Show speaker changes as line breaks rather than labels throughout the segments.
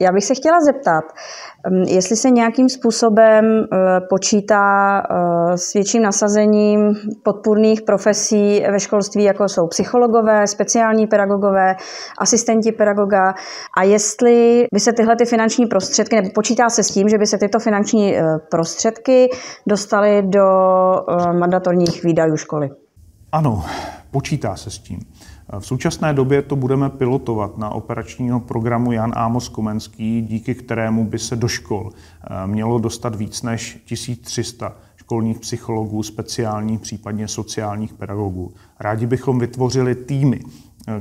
Já bych se chtěla zeptat, mm, jestli se nějakým způsobem eh, počítá eh, s větším nasazením podpůrných profesí ve školství, jako jsou psychologové, speciální pedagogové, asistenti pedagoga, a jestli by se tyhle ty finanční prostředky, nebo počítá se s tím, že by se tyto finanční eh, prostředky dostaly do mandatorních výdajů školy.
Ano, Počítá se s tím. V současné době to budeme pilotovat na operačního programu Jan Amos Komenský, díky kterému by se do škol eh, mělo dostat víc než 1300 školních psychologů, speciálních, případně sociálních pedagogů. Rádi bychom vytvořili týmy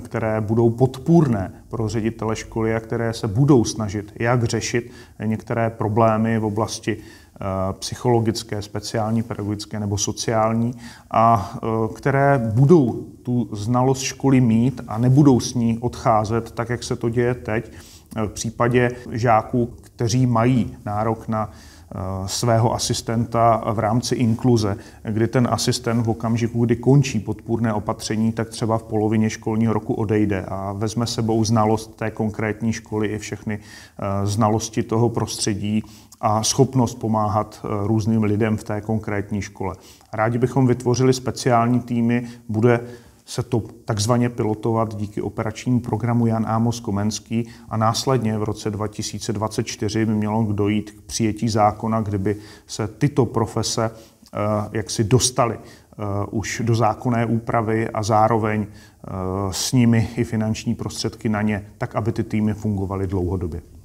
které budou podpůrné pro ředitele školy a které se budou snažit, jak řešit některé problémy v oblasti eh, psychologické, speciální, pedagogické nebo sociální, a eh, které budou tu znalost školy mít a nebudou s ní odcházet, tak jak se to děje teď eh, v případě žáků, kteří mají nárok na Eh, svého asistenta v rámci inkluze, kdy ten asistent v okamžiku, kdy končí podpůrné opatření, tak třeba v polovině školního roku odejde a vezme sebou znalost té konkrétní školy i všechny eh, znalosti toho prostředí a schopnost pomáhat eh, různým lidem v té konkrétní škole. Rádi bychom vytvořili speciální týmy, bude se to takzvaně pilotovat díky operačnímu programu Jan Amos Komenský a následně v roce 2024 by mělo dojít k přijetí zákona, kdyby se tyto profese eh, jaksi dostaly eh, už do zákonné úpravy a zároveň eh, s nimi i finanční prostředky na ně, tak aby ty týmy fungovaly dlouhodobě.